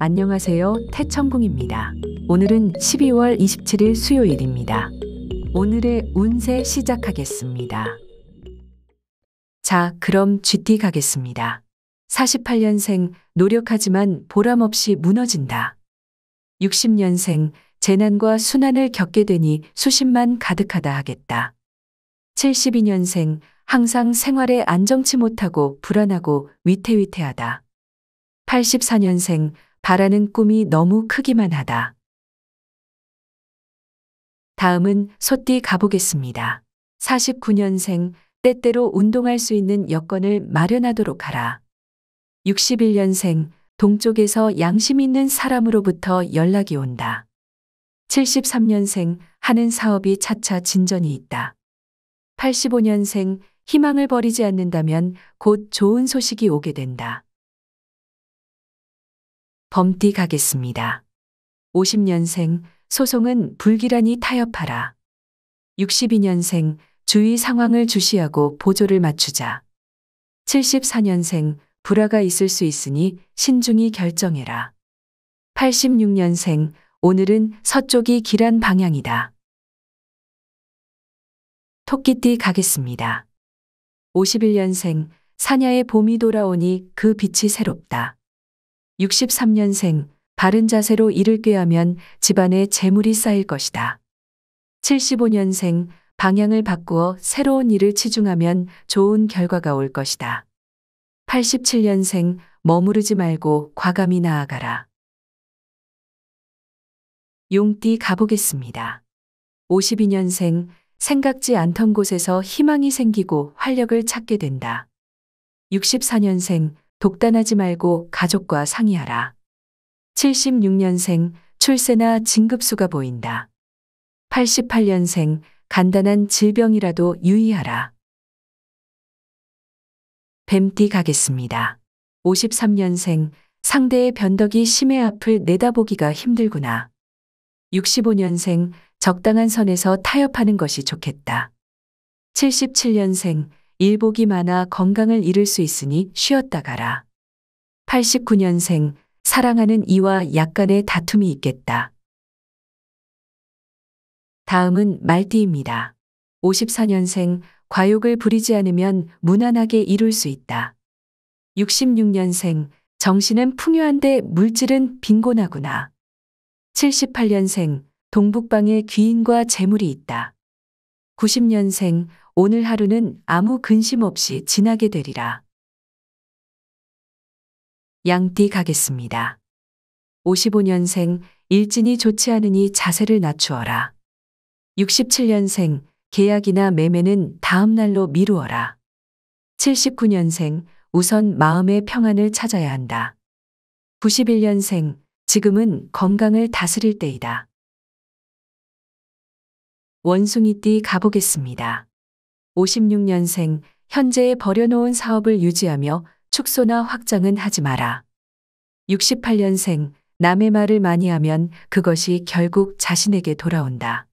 안녕하세요. 태천궁입니다. 오늘은 12월 27일 수요일입니다. 오늘의 운세 시작하겠습니다. 자, 그럼 GT 가겠습니다. 48년생 노력하지만 보람없이 무너진다. 60년생 재난과 순환을 겪게 되니 수십만 가득하다 하겠다. 72년생 항상 생활에 안정치 못하고 불안하고 위태위태하다. 84년생 바라는 꿈이 너무 크기만 하다. 다음은 소띠 가보겠습니다. 49년생, 때때로 운동할 수 있는 여건을 마련하도록 하라. 61년생, 동쪽에서 양심 있는 사람으로부터 연락이 온다. 73년생, 하는 사업이 차차 진전이 있다. 85년생, 희망을 버리지 않는다면 곧 좋은 소식이 오게 된다. 범띠가겠습니다. 50년생 소송은 불길하니 타협하라. 62년생 주위 상황을 주시하고 보조를 맞추자. 74년생 불화가 있을 수 있으니 신중히 결정해라. 86년생 오늘은 서쪽이 길한 방향이다. 토끼띠 가겠습니다. 51년생 사냐의 봄이 돌아오니 그 빛이 새롭다. 63년생 바른 자세로 일을 꾀하면 집안에 재물이 쌓일 것이다. 75년생 방향을 바꾸어 새로운 일을 치중하면 좋은 결과가 올 것이다. 87년생 머무르지 말고 과감히 나아가라. 용띠 가보겠습니다. 52년생 생각지 않던 곳에서 희망이 생기고 활력을 찾게 된다. 64년생 독단하지 말고 가족과 상의하라. 76년생 출세나 진급수가 보인다. 88년생 간단한 질병이라도 유의하라. 뱀띠 가겠습니다. 53년생 상대의 변덕이 심해 앞을 내다보기가 힘들구나. 65년생 적당한 선에서 타협하는 것이 좋겠다. 77년생 일복이 많아 건강을 잃을 수 있으니 쉬었다 가라. 89년생 사랑하는 이와 약간의 다툼이 있겠다. 다음은 말띠입니다. 54년생 과욕을 부리지 않으면 무난하게 이룰 수 있다. 66년생 정신은 풍요한데 물질은 빈곤하구나. 78년생 동북방에 귀인과 재물이 있다. 90년생 오늘 하루는 아무 근심 없이 지나게 되리라. 양띠 가겠습니다. 55년생 일진이 좋지 않으니 자세를 낮추어라. 67년생 계약이나 매매는 다음 날로 미루어라. 79년생 우선 마음의 평안을 찾아야 한다. 91년생 지금은 건강을 다스릴 때이다. 원숭이띠 가보겠습니다. 56년생 현재의 버려놓은 사업을 유지하며 축소나 확장은 하지 마라. 68년생 남의 말을 많이 하면 그것이 결국 자신에게 돌아온다.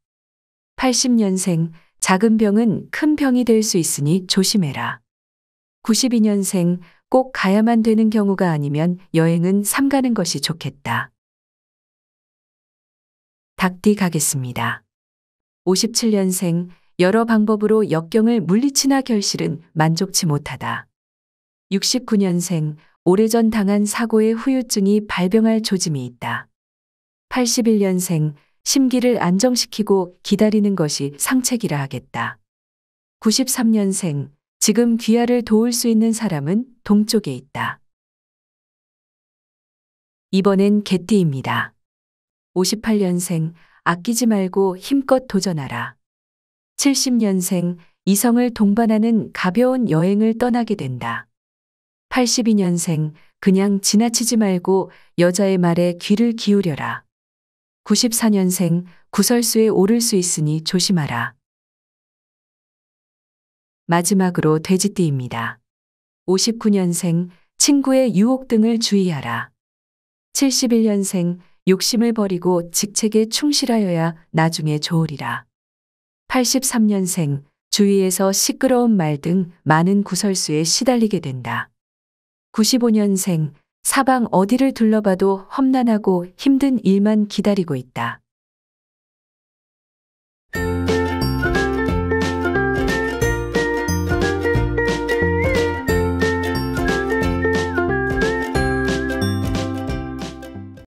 80년생 작은 병은 큰 병이 될 수 있으니 조심해라. 92년생 꼭 가야만 되는 경우가 아니면 여행은 삼가는 것이 좋겠다. 닭띠 가겠습니다. 57년생 여러 방법으로 역경을 물리치나 결실은 만족치 못하다. 69년생 오래전 당한 사고의 후유증이 발병할 조짐이 있다. 81년생 심기를 안정시키고 기다리는 것이 상책이라 하겠다. 93년생 지금 귀하를 도울 수 있는 사람은 동쪽에 있다. 이번엔 개띠입니다. 58년생 아끼지 말고 힘껏 도전하라. 70년생 이성을 동반하는 가벼운 여행을 떠나게 된다. 82년생 그냥 지나치지 말고 여자의 말에 귀를 기울여라. 94년생 구설수에 오를 수 있으니 조심하라. 마지막으로 돼지띠입니다. 59년생 친구의 유혹 등을 주의하라. 71년생 욕심을 버리고 직책에 충실하여야 나중에 좋으리라. 83년생, 주위에서 시끄러운 말 등 많은 구설수에 시달리게 된다. 95년생, 사방 어디를 둘러봐도 험난하고 힘든 일만 기다리고 있다.